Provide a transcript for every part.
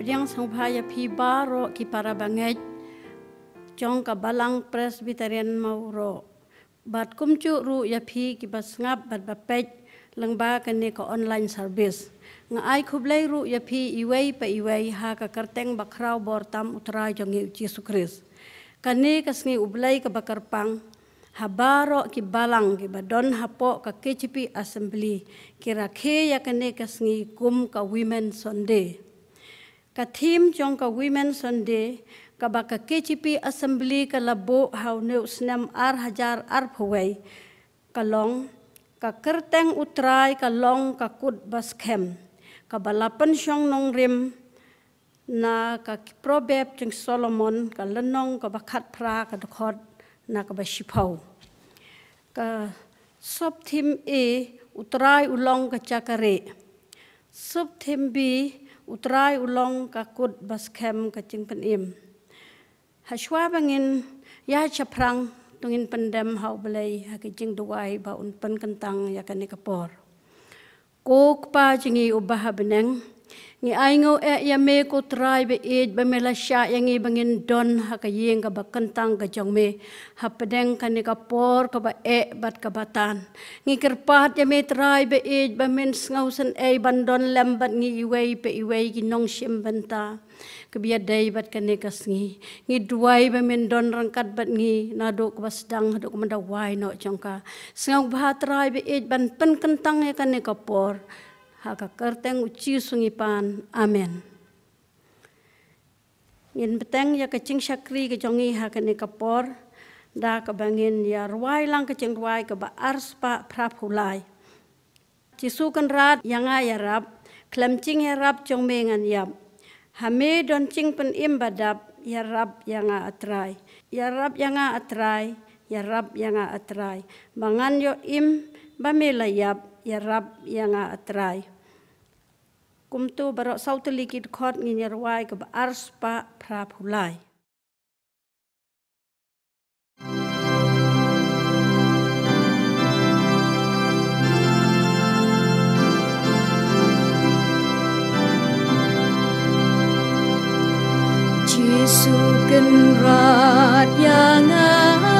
Pedang Sangpaya Pi Baro Ki Para Banget Chong Ka Balang Presbyterian Mauro Bat kumcu Ru Ya Pi Ki Basngap Bat Bapet lengba Ba ko Online Service Nga Ai Khub Ru Ya Pi Iwei Pa Iwei Ha Ka Karteng Bakrao bortam Utra Jong Yu Jesus Christ Ka Ne Ka Sngi Ublai Ka Bakarpang Ha Baro Ki Balang Ki Badon Ha Po Ka KCP Assembly kira ke Ya Ka Ne Ka Sngi Kum Ka Women Sunday ka thim chong ka women sunday ka ba ka KGP assembly ka labo hau neu snam ar hajar ar phawai ka long ka kerteng utrai ka long ka kut bas khem ka balapan shong nong rim na ka probeb jing solomon ka lenong ka ba khat phra ka khot na ka ba shiphau ka sob thim e utrai ulong ka chakare sob thim bi อุตรายอุลองกะกุดบัสแคมกะจิงเป็นอิมหาชวาบังอินยาชะพรังตรงอินเป็นดมเฮาเบลัยฮะกิจิงดวายบ่าอุนเป็นกันตังยากันิกปอร์โคกปาจิงีอุบะฮะเบนง Ngi ai ngau e ya me ko trai be e be me la sha yang i bangin don ha ka yeng ka ba kentang ka jong me ha pedeng ka ni ka por ka ba e bat ka batan ngi kerpat ya me trai be e be men ngau san e ban don lem bat ngi i wei pe i wei ki nong shim benta ka bia dai bat ka ni ka sngi ngi duai be men don rangkat bat ngi na do ka sedang ha do ka manda wai no jong ka sngau ba ha trai be e ban pen kentang ya ka ni ka por haka kerteng uci sungipan. Amen. Ngin beteng ya kecing syakri kecongi haka ni kepor, da kebangin ya ruai lang kecing ruai keba arspa prapulai. Cisu kan rat yang ya rap, klem cing ya rap cong mengan yap. Hame don cing pen im badap, ya rap yang atrai. Ya rap yang atrai, ya rap yang atrai. Mangan yo im, bamila yap, ya rab ya nga atrai kumtu baro sautli kit khot ngi nyarwai ke arspa phra phulai Yesus kenrat yang ada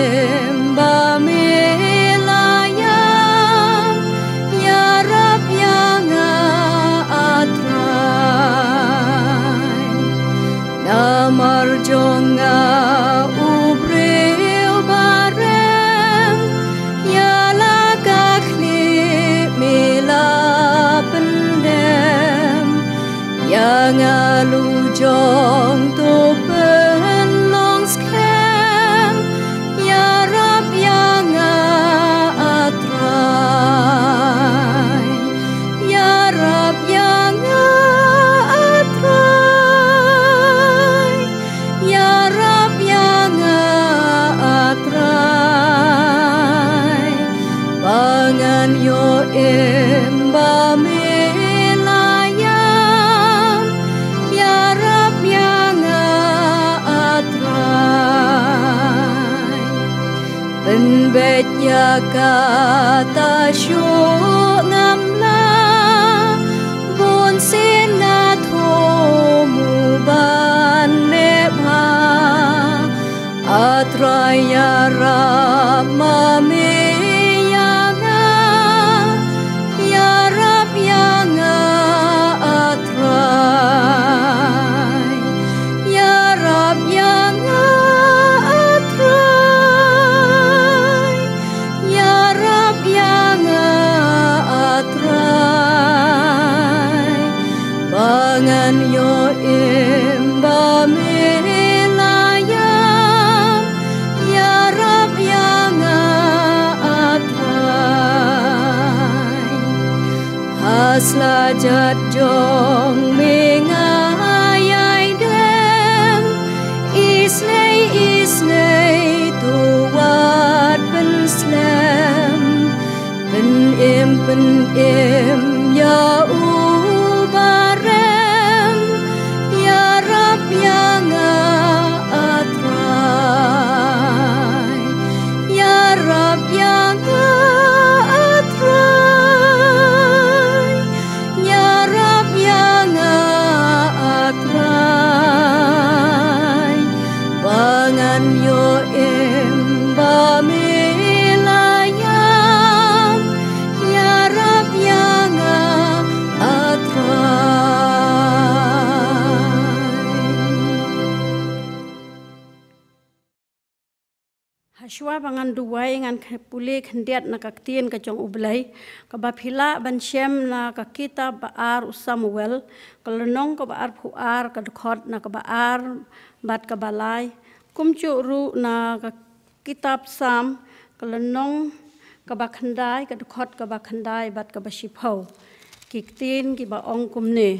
selajat jong mengayai dem isnei isnei tuat penslem pen penim ya rangan duwai ngan pulik hendiat na kaktien ka chong ublai ka ba phila ban shem na ka kita ba ar samuel kalnong ka ba ar phu ar ka khot na ka ba ar bat ka balai kum chu ru na ka kitab sam kalnong ka ba khandai ka khot ka ba khandai bat ka ba shiphau kiktien ki ba ong kum ne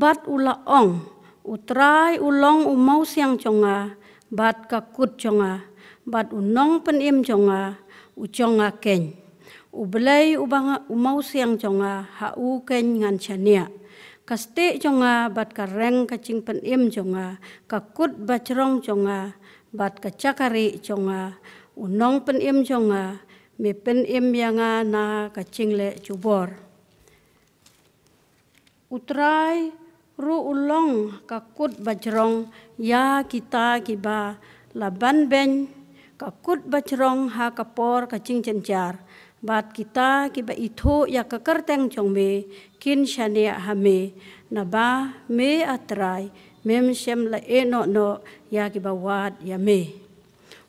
bat ula ong utrai ulong umau siang chonga bat kakut chonga bat unong pen im chonga u chonga keng u belai u bang u mau siang chonga ha u keng ngan chania kaste chonga bat ka reng kacing pen im chonga kakut bacrong chonga bat ka chakari unong pen im chonga me pen im yanga na kacing le chubor utrai ru ulong ka bajrong ya kita kiba laban ben kakut kut bajrong ha kapor ka cencar bat kita kiba itu ya ka kerteng chong me kin shane ha me na ba me atrai mem shem la e no no ya kiba wat ya me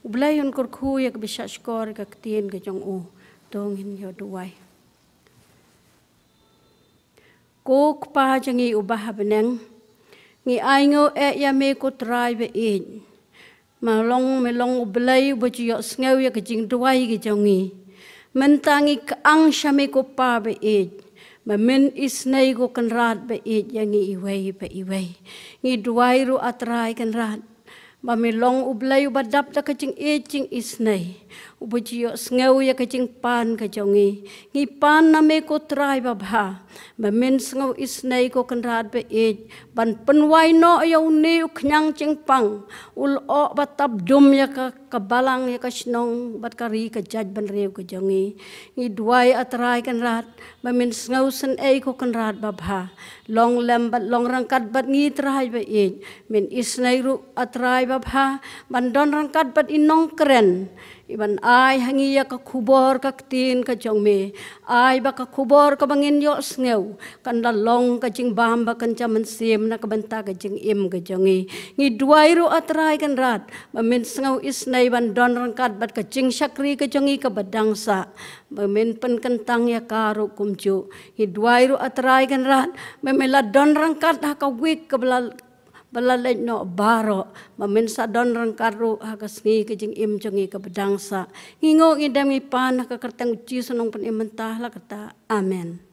ublayon kur khu yak bishash kor ka ktien ga chong u tong hin yo duai ko kpa jangi ubah beneng ngi aingo e ya me ko try be in ma long ya me long ublai bo ji yo sngau ya ke jing duai ge jongi mentangi ka ang sha me ko pa be in ma men is nei go kan rat be in yangi i wei be i wei ngi duai ru atrai kan rat ma me long ublai ba dap ta ke jing e jing is nei ubo jiyo sngeu ya kajing pan kajongi ngi pan na me ko trai ba bha ba men sngeu is nei ko kan rat be e ban pen wai no yo ne u khnyang ching pang ul o ba tab dum ya ka kabalang ya ka snong bat ka ri ka jaj ban re ko jongi ngi dwai atrai kan rat ba men sngeu sen e ko kan rat ba bha long lem ba long rang kat bat ngi trai ba e men is nei ru atrai ba bha ban don rang kat bat inong kren Iban ai hangi ya ka khubor ka tin ka chong me ai ba ka khubor ka bangin yo sngeu kan la long ka jing bam ba kan chaman sim na ka ka jing im ka jongi ngi duai ro atrai kan rat ba men is nai ban don rangkat bat ka jing sakri ka jongi ka badang sa pen kentang ya ka ro kumju ngi duai ro atrai kan rat ba la don rangkat kat ha ka wik ka bla belalai no baro meminta don rangkaru karu hagas ngi im jengi ke bedangsa ngingo ngidami pan ke kerteng uci senong pen imentah la kata amen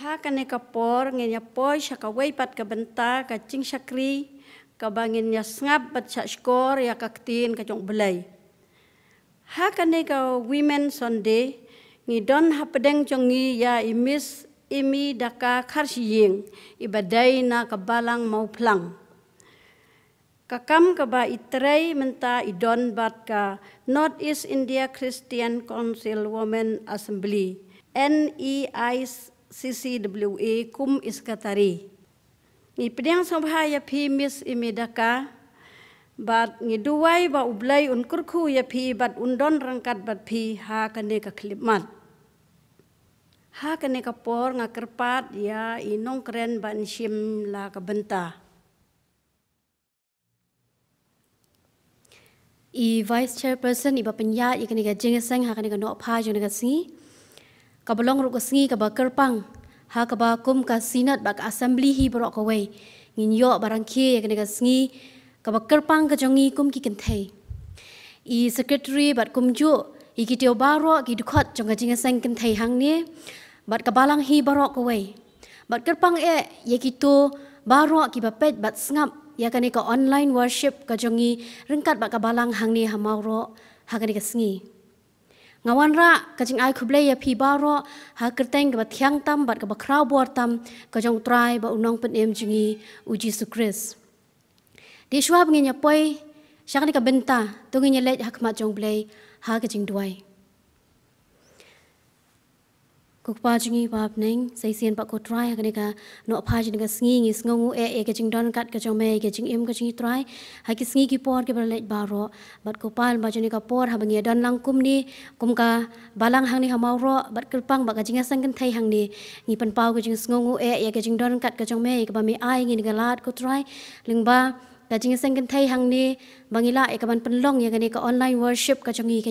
ha kane kapor ngenya poi saka weipat ke benta ke cing sakri ke bangin nya sngap bet skor ya kaktin ktin belai ha kane ka women sunday ngidon ha pedeng jongi ya imis imi daka karsiying ibaday na kabalang mauplang. Kakam kaba itray menta idon bat ka North East India Christian Council Women Assembly NEICCWA e, kum iskatari. Ni pedang sambahaya pi mis imi daka bat ngiduway ba ublay unkurku ya pi bat undon rangkat bat pi ha kane kaklimat. klimat. Ha kene kapor nga kerpat ya inong keren ban sim la kebenta. I vice chairperson iba penya i ya, kene ka jeng seng ha kene ka no pha jone ka singi. Ka belong ruk singi ka ba Ha ka ba kum ka sinat ba ka assembly hi bro ka wei. Ngin yo barang ke ya kene ka singi ka ba ka jongi kum ki kentei. I secretary bat kumju ju iki tio baro ki dukot jonga jinga sang ken hang ni bat kebalang hi barok ko bat kerpang e ye ki tu baro ki pet bat ngap ya kan ka online worship ka jongi rengkat bat kebalang hang ni hamau ro ha kan ka singi ngawan ra ka jing ai ya pi barok, ha kerteng ka thyang tam bat ka khraw bor tam ka jong bat unang unong pen uji jingi u jesus christ di shwa bngi nya poi shakani ka benta tungi nya lej hakma jong blei หากจิงด้วยกูปาจงีปาบนิงใส่เสียนปากกูตรายกันเองกันโนปาจงีกันสิงงี้สงงูเอเอกจิงดอนกัดกันจงเมย์กจิงเอ็มกจิงตรายหากสิงกีปอดกับเล็ดบารอบัดกูปาลปาจงีกับปอดหาบังเงดอนลังคุมนี่คุมกะบาลังหังนี่หามาวรอบัดกระปังบัดกจิงสังกันไทยหังนี่งีปันเปากจิงสงงูเอเอกจิงดอนกัดกันจงเมย์กับมีไอเงินกันลาดกูตรายลิงบา la jing seng kan hang ni bangila e penlong yang pen ni ka online worship ka chong i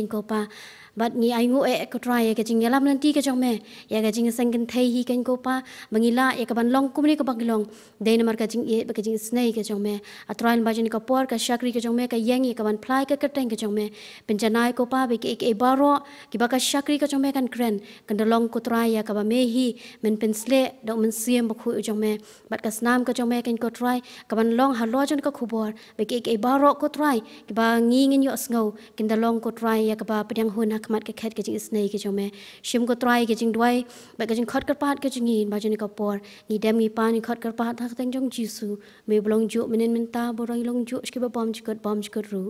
but ni ai ngo e, e ko try e ke jing yalam lan ti me ya ga jing sang thai hi kan ko pa mangila ya e ka long kum ni ko long de na mar ka jing e ba ka jing snai ke jong me a try ba jing ka por ka shakri ke jong me ka yang e ka fly ka ka tang me pen ko pa be ek e baro ki ba ka shakri ke jong me kan kren kan da long ko try ya ka me hi men pen sle da men siem ba khu e jong me bat ka snam ke jong me kan ko try ka long ha lo jan ka khubor be ek e baro ko try ki ba ngi yo sngau kin da long ko try ya ka ba pen khmat ke khet ke jing snai ke chome shim ko try ke jing dwai ba ke jing khot kar pat ke jing yin ba jani ka por ni dem ni pani khot kar pat thak teng jong jisu me blong ju menen men ta bo rai long ju ske ba pom chkat pom chkat ru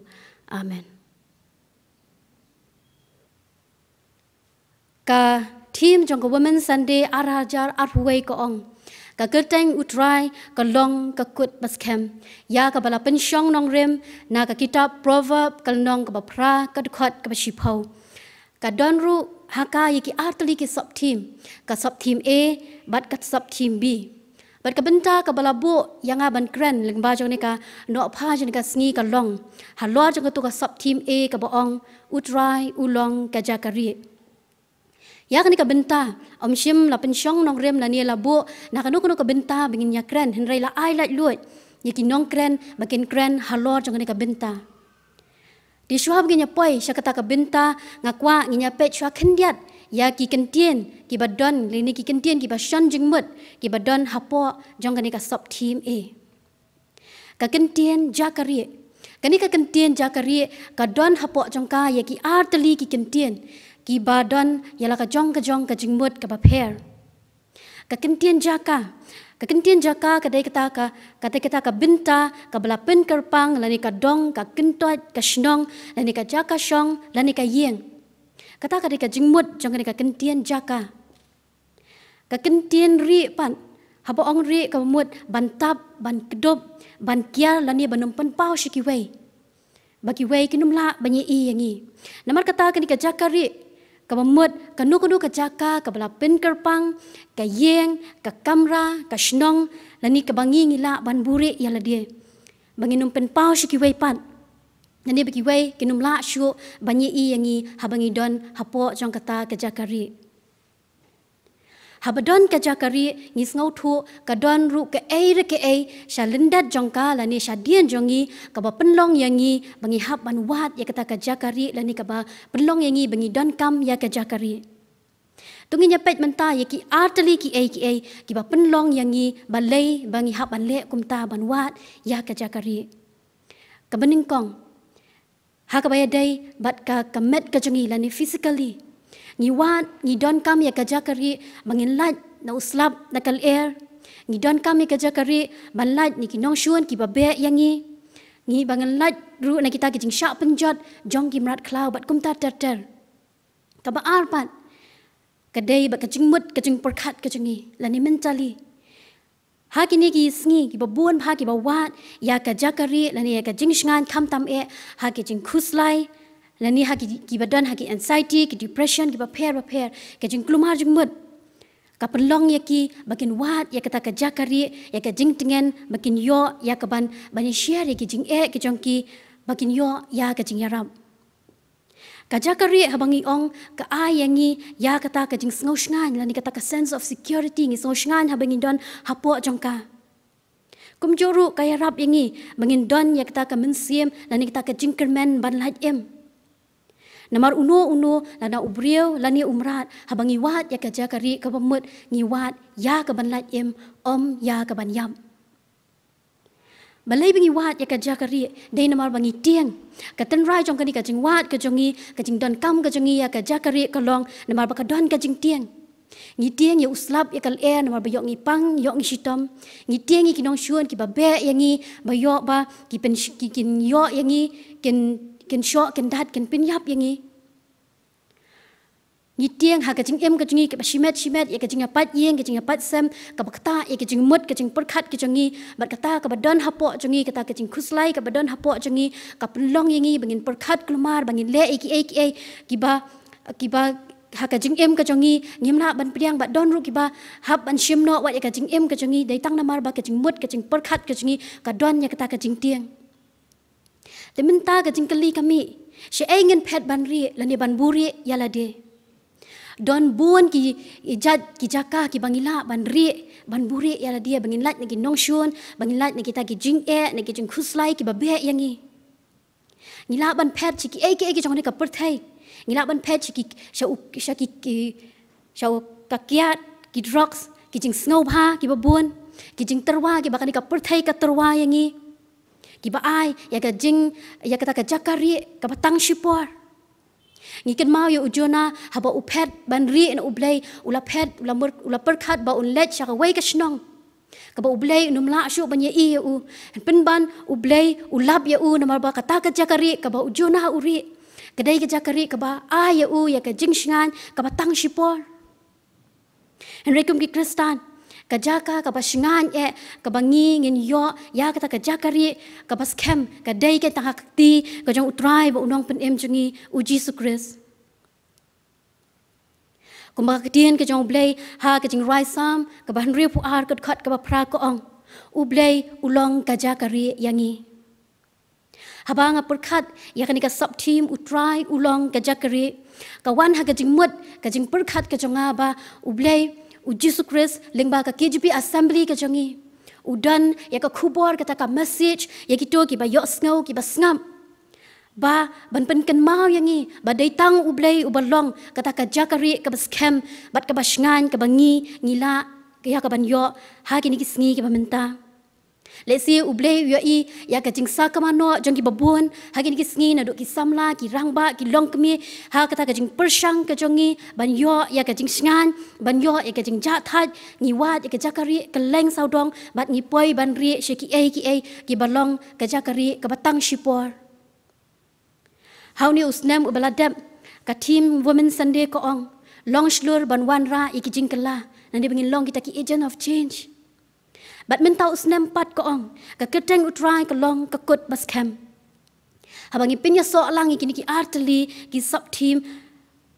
amen ka team jong ko women sunday arajar arhuwei ko ong ka kerteng utrai ka long ka kut baskem ya ka bala pensyong nong rem na ka kitab proverb ka long ka bapra ka dkhat ka shiphau กดอนรู้ฮากายกิอาร์ตลีกิสอบทีมกับสอบทีมเอบัดกับสอบทีมบีบัดกับบรรดากับบลาบุยังอาบันแกรนหรือบาจงในกาโนอพาจงในกาสีกับลองฮัลโหลจงกับตัวกับสอบทีมเอกับบอองอุตรายอุลองกับจักรียากนี่กับบรรดาอมชิมลาเป็นช่องนองเรียมลาเนียลาบุนักนุกนุกับบรรดาบินยาแกรนเห็นไรละไอละลวดยากินน้องแกรนบักินแกรนฮัลโหลจงกันในกับบรรดา di shua begini poi, saya kata ke binta, ngakwa nginya pet shua kendiat, ya ki kentien, ki badon, lini ki kentien, ki bashan jengmut, ki badon hapo, jong kani ka sop team A. E. Ka kentien jakariye, kani ka kentien jakariye, ka don hapo jong ka, ya ki arteli ki kentien, ki badon, ya la ka jong ka jong ka jengmut, ka bapher. Ka kentien jakariye, Kekintian jaka ka kita ka kata kita ka binta ka bla pen kerpang lani ka dong ka kintoi ka shnong lani ka jaka shong lani ka yeng kata ka ka jingmut jong ka kintin jaka ka kintin ri pan haba ong ri ka mut bantap ban kedop ban kia lani banum pen pau shiki wei bagi wei kinum la banyi i yangi namar kata ka ni ka jaka ri ke bemut, ke nukunu, ke jaka, ke belapin kerpang, ke yeng, ke kamra, ke senong, lani ke bangi ngilak ban burik ya dia. Menginum numpen pau si kiwai pat. Nani lah bagi wai, kinum lak syuk, banyi i yang i, habangi don, hapok, jangkata, ke jakari habadon ka jakari ngis ngau tu, ka don ru ka ei re ke ei sha linda jongka la ni sha dien jongi ka ba penlong yangi bangi hab ban wat ya kata ka jakari la ni ka ba penlong yangi bangi don kam ya ka jakari tungi nya pet menta ya ki artli ki ei ki ei ki ba penlong yangi ba lei bangi hab ban le kum ban wat ya ka jakari ka bening kong ha ka ba ya bat ka kamet ka jongi la ni physically ngiwat ngidon kami kerja keri, kari menginlat na uslap na kalir ngidon kami kerja kari banlat ni kinong syun ki babe yang ni ngi banginlat ru na kita kijing syak penjot jong ki merat kelau bat kum tar tar tar kaba arpat kedai bat kecing mut kecing perkat la ni lani Hak ini kis ni, kita ha buat hak kita buat, ya kerja kari, lani ya kerja jengshan, kham tam eh, hak kerja khuslay, la ni ha ki ba ha ki anxiety ki depression ki ba pair ba pair ke jing klumar jing mud ka pelong ya ki makin wat ya kata ka jakari ya ka jing tengen makin yo ya ka ban ban share ya ki jing e ki jong ki makin yo ya ka jing yaram ka jakari ha bangi ong ka a yang ni ya kata ka jing sngau shngan la kata ka sense of security ni sngau shngan ha bangi don ha po jong ka kum joru ka ya rap yang don ya kata ka mensiem la kata ka jingkerman ban lajem em นมารอุโนอุโนแลนาอุเบียวแลนีอุมราดหบังิวัดยากะจักรีกับบมุดงิวัดยากับบรรลัดเอ็มอมยากับบรรยำบัลเลยบังิวัดยากะจักรีเดินมารบังิเตียงกะตันไรจงกันนี่กะจิงวัดกะจงีกะจิงดอนคำกะจงียากะจักรีกะลองนมารบักัดดอนกะจิงเตียงงี้เตียงอยาอุสลับอยากัะเอนมารบยกงี้ปังยกงี้ชิตอมงี้เตียงงี้กินน้องชวนกิบาเบะอย่างงี้บะยกบะกิเป็นกินยกอย่างงี้กินกินชอกินดัดกินปิ้นยับอย่างนี้งี้เตียงหากจิงเอ็มกจิงี้กับชิเมตชิเมตเอกจิงยาปัดเยี่ยงกจิงยาปัดเซมกับกตาเอกจิงมดกจิงปดขัดกจิงี้บัดกตากับบัดดอนฮะปอจิงี้กตากจิงคุสไลกับบัดดอนฮะปอจิงี้กับล่องอย่างนี้บังินปดขัดกลุมารบังินเละเอกเอกเอกีบากีบาหากจิงเอ็มกจงีเงียมละบันเปียงบัดดอนรุกีบาฮับบันชิมโนวัดเอกจิงเอ็มกจงีได้ตั้งนามาบักจิงมุดกจิงปรคัดกจงีกัดดอนยากตากจิงเตียง di minta ke jengkeli kami, si ingin pet banri, lani ban buri, yalah dia. Don buan ki ijat ki jaka ki bangila ban ri ban buri yala dia bangin lat ngi nong shun bangin lat ngi ta ki jing e ngi jing khuslai ki babe yangi ngila ban phet chi ki e ki e ki jong ne kapur ban phet chi ki sha u ki sha ki ki drugs ki jing snow ba ki babun ki jing terwa ki bakani kapur kat ka terwa yangi Gi ba ai ya ga jing ya kata ka jakari ka batang shipor. Ngi ken mau ya ujona haba upet banri en ublei ula pet ula mur ula perkat ba un let sha ya ka wei ka shnong. Ka ba ublei num la shu ban ye i ya u. En pen ban ublei ulab ya u na mar ba kata ka jakari ka ba ujona ha uri. Kedai ke jakari ka ba ai ya u ya ka jing shingan ka batang shipor. En rekum ki kristan kerja ka ka pasingan e eh, ka bangi ngin yo ya kata kerja kari ka kem, ka dei ke tangak ti ka jong utrai ba unong pen em jungi u jesus christ ku mak tien ka jong blei ha ka jing rai sam ka ban ri pu ar kat khat ka ba pra ko ong u blei ulong kerja kari yangi Habang apur khat ya kanika sub team utrai ulong kerja kari kawan ha ka jing mut ka jing perkhat ka jong aba u blei u Jesus Christ lingba ka KGP assembly ka jangi udan ya ka kubor kata ka message ya kito ki ba yok snow ki ba snap ba ban pen ken mau yang ni ba dai tang u blai u balong kata ka jakari ka scam bat ka ba ka bangi ngila kaya ka ban yo ha ki ni ki sngi ki ba menta Let's say u bleh i ya lah, ha, ka jing sa kama no jong ki babun ha ki ki sngi na do ki samla ki rangba ki long kmi ha ka ta persang ka jong ni ban yo ya ka jing singan ban yo ya ka jing ja tha ni wa ya ka jakari ka leng sau dong bat ni poi ban ri she ki ai ki ai ki balong ka jakari ka batang shipor how ni usnam u baladam ka team women sunday ko ong long shlur ban wan ra ikijing kala nandi bengin long kita ki agent of change bat min tau snem pat ko ong ka keteng utrai ka long ka kut bas kem habangi pinya so alangi kini ki artli ki sub team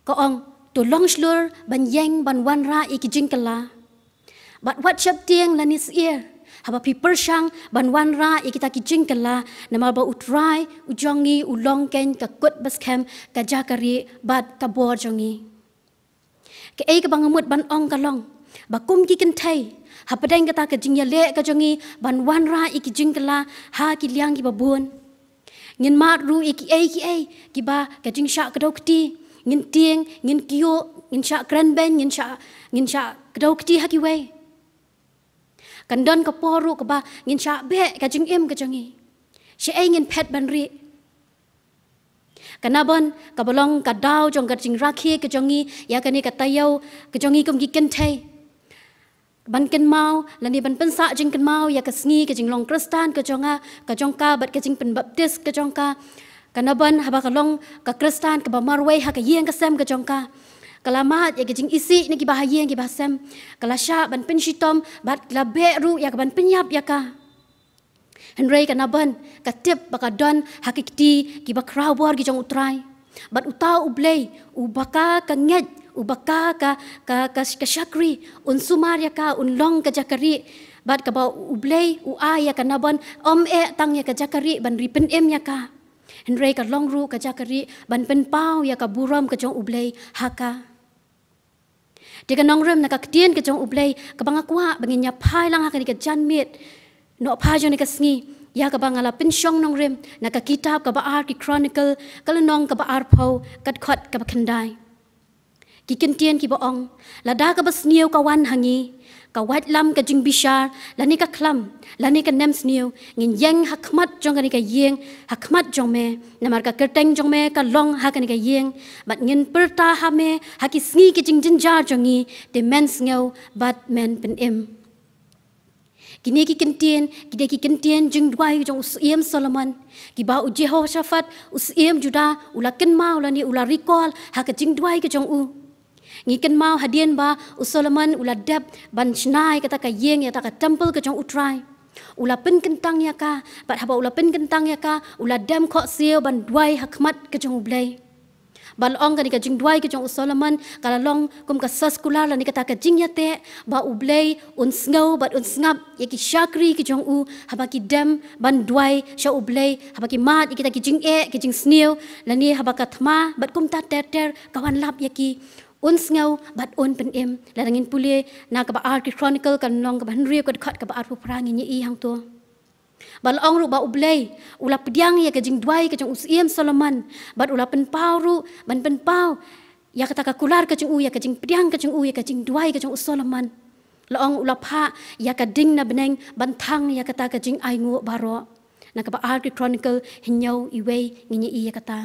ko ong to long shlur ban yeng ban wan ra iki jingkala bat what chap tieng lan is ear haba pi shang ban wan ra iki ta ki jingkala na ma utrai ujongi ulong ken ka kut bas kem ka jakari bat ka bor jongi ke ek bangamut ban ong ka long ba ki kin hapadeng kata ke jing yale ka jongi ban wan ra ik jing kala ha ki liang ki babun ngin mat ru ik ai ki ai ki ba ka jing sha ka dok ti ngin tieng ngin kio ngin sha kran ben ngin sha ngin sha ka dok ti ha ki wei kan don ka poru ka ba ngin sha be ka jing em ka jongi she ai ngin pet ban ri kanabon ka balong ka dau jong ka jing rakhi ka jongi ya ka ni ka tayau ka jongi kum gi ken thai บันกินเมาและนี่บันเป็นสะจิงกินเมาอยากกระสีกระจิงลงคริสตานกระจงากระจงกาบัดกระจิงเป็นบัพติสกระจงกากระนบันฮับกระลงกระคริสตานกระบมารวยฮักกระเยียงกระเซมกระจงกากระลามาดอยากกระจิงอิสิในกิบาเยียงกิบาเซมกระลาชาบันเป็นชิตอมบัดละเบรูอยากบันเป็นยับอยากกะฮันเรย์กระนบันกระเทียบบักกระดอนฮักกิตีกิบาคราวบัวกิจงอุตรายบัดอุตาอุเบลอุบักกะกระเง็ด uba ka ka ka ka ka shakri un sumarya ka un long ka jakari bat ka ba ublei u aya ka naban om e tang ya ka jakari ban ripen em ya ka hen ka long ru ka jakari ban pen pau ya ka buram ka jong ublei haka de ka nong rem na ka ktien ka jong ublei ka banga kwa bangin nya phai langa ha ka ni ka janmit no pha jo ni ka sngi ya ka bangala pin shong nong rem na ka kitab ka ba ar ki chronicle ka nong ka ba ar phau kat khat ka khandai Ki kentian ki boong, lada ka bas niyo kawan hangi, ka wat lam ka jing bishar, lani ka klam, lani ka nems niyo, ngin yeng hakmat jong ka ni ka yeng, hakmat jong me, namar ka kerteng jong me, ka long ha ka ni ka yeng, bat ngin perta ha me, ha ki sngi ki jing jing jar jong ni, de mens ngew, bat men pen im. Kini ki kentian, kide ki kentian jing duai jong us iem Solomon, ki ba u Jehoshaphat, us iem Judah, ula kenma ula ni ula recall, ha ka jing duai ke jong u, Ngi mau hadian ba usolaman ula dap ban shnai kata ka yeng ya ka temple ka chong utrai. Ula pen kentang ya ka, bat haba ula pen kentang ya ka, ula dam kok siu ban duai hakmat ka chong ublay. Bal ong ka jing duai ka chong usolaman, kala long kum ka saskula la ni kata ka jing ya te, ba ublay un sngau bat un sngap ya ki syakri ka chong u, haba ki dam ban duai sya ublay, haba ki mat ya kita ki jing e, ki jing sniu, la ni haba ka thma bat kum ta ter ter kawan lap ya ki, un ngau bat un pen em la rangin pulie na ka ba ar chronicle kan nong ka ban rie ko khat ka ba ar phrang ni i hang to bal ong ru ba ublei ula pdiang ye ka jing dwai ka jing us em solomon bat ula pen pau ru ban pen pau ya ka ta ka kular ka jing u ya ka jing pdiang ka jing u ya ka jing dwai ka jing us solomon la ong ula pha ya ka ding na beneng ban thang ya ka ta ka jing ai ngu ba ro na ka ba ar chronicle hin yau i wei ni ni i ya ka ta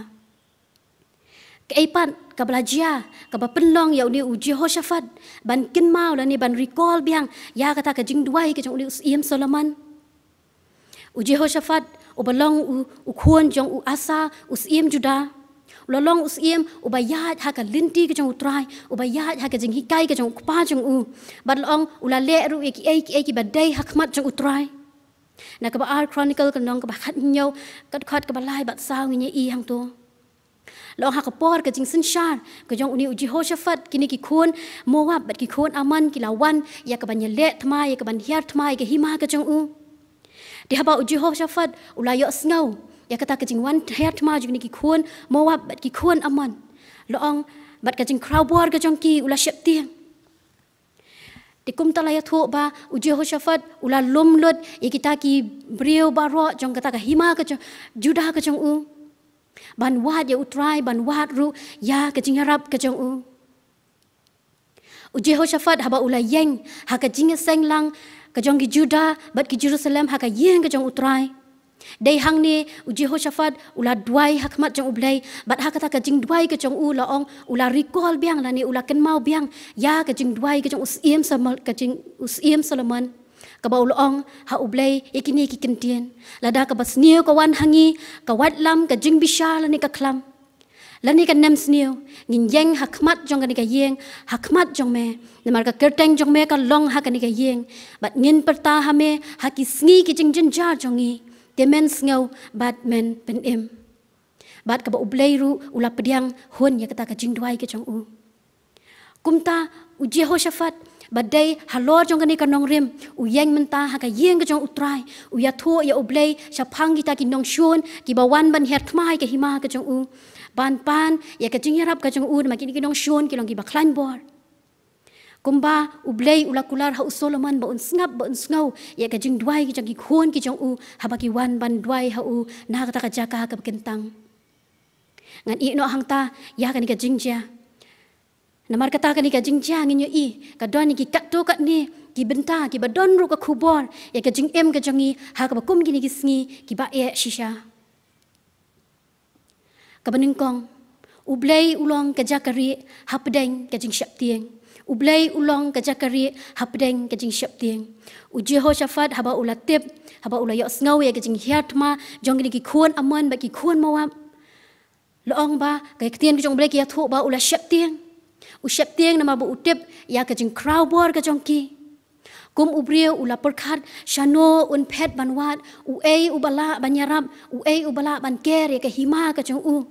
Keipan ka belajar, ka berpenlong ya ni uji hosyafat. Ban kin mau lah ni ban recall biang. Ya kata ka jing duai ke jang uli iam solaman. Uji hosyafat, u belong u, u kuan jang u asa, u iam juda. Lolong us iam, u bayat ha ka linti ke jang utrai, u bayat ha ka jing hikai ke jang kupa jang u. Ban long u la leru ye ki ei ki ei ki badai hakmat jang utrai. Nak ba ar chronicle ke nong ke ba khat nyau, kat khat ke ba lai bat sao ngi ye i hang tu. ลองหากปอดกับจริงสินชาก็ยองอุนิอุจิโฮชฟัดกินกี่คนโมวับบัดกี่คนอามันกี่ลาวันอยากกับบัญญัติทมาอยากกับบัญญัติทมาอยากกับฮิมากับจงอูเดี๋ยวบอกอุจิโฮชฟัดอุลายอสเงาอยากกับตากับจริงวันเฮียทมาจุนี่กี่คนโมวับบัดกี่คนอามันลองบัดกับจริงคราวบอดกับจงกี่อุลาเชียบเตียงติคุมตะลายทุบบาอุจิโฮชฟัดอุลาลมลดอยากกับตากี่เบรียวบารอจงกับตากับฮิมากับจงจุดากับจงอู Ban wat ya utrai, ban wat ru, ya kajing harap kajang u. Uji Hoshafat haba ula yeng, haka jingga seng lang, kajang Juda, bat ki Jerusalem, haka yeng kajang utrai. Dei hang ni uji Hoshafat ula duai hakmat jang ublay, bat haka tak kajing duai kajang u la ong, recall biang la ni, ula kenmau biang, ya kajing duai kajang us sama, kajing us salaman kabau loong ha ublei ikini ki kintien lada ka basniu ka wan hangi ka wat lam ka jing bishal ni ka klam lani ka nem sniu ngin yeng hakmat jong ni ka yeng hakmat jong me ne mar ka kerteng jong me ka long ha ka ni ka yeng bat ngin perta ha me ha ki sngi ki jing jin jar jongi temen sngau bat men pen em bat ka ba ublei ru ulap diang hun ya kata ka jing duai ke jong u kumta ujeho syafat badai halo jong ni kanong rim u yeng menta ha ka yeng jong utrai u ya tho ya oblei sha phang gi ta ki nong shun ki ba wan ban her thmai ka hima ka ha jong u pan pan ya, ya ka jing yarap ka jong u ma ki ni ki nong shun ki long gi ba klan bor kumba ublei ulakular ha usoloman ba un sngap ba un sngau ya ka jing dwai ki jong ki khon ki jong u ha ba ki wan ban dwai ha u na ka ta ka jaka ka ha kentang ngan i no hangta ya ka ni ka jing jia Namar kata ka ni ka jing jang nyu i ka do ni ki kat to kat ni ki benta ki badon ru ka khubon ya ka jing em ka jangi ha ka kum gi ni gi ki ba e shisha ka bening kong ublei ulong ka jakari hapdeng ka jing shap tieng ublei ulong ka jakari hapdeng ka jing shap tieng u jeho shafat haba ulatip haba ulayo sngau ya ka jing hiatma jong ni ki khuan amon ba ki khuan mawa loong ba ka ktien ki jong ya blei ki athu ba ulashap tieng Ushep tiang nama bu utep ya kejeng kraw bor kejeng ki. Kum ubriya ula perkhat shano un pet banwat u ei ubala banyarab u ei ubala ban ker ya kehima kejeng u.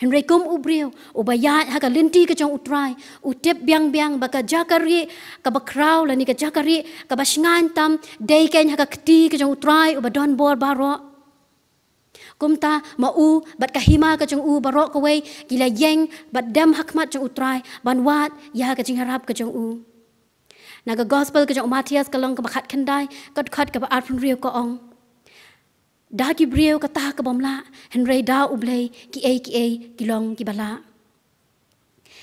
Henry kum ubriya ubayat haka linti kejeng utrai utip biang biang baka jakari kaba kraw lani kejakari kaba shingantam deiken haka keti kejeng utrai ubadon bor baro kumta ma u bat kahima ka chung u barok ka wei gila yeng bat dem hakmat chung utrai, try ban wat ya ka ching harap ka chung u na ga gospel ka chung matias ka long ka khat khan dai ka khat ka ar phun riu ka ong da ki brio ka ta ka bom la hen rei da u blei ki a ki a, ki long ki bala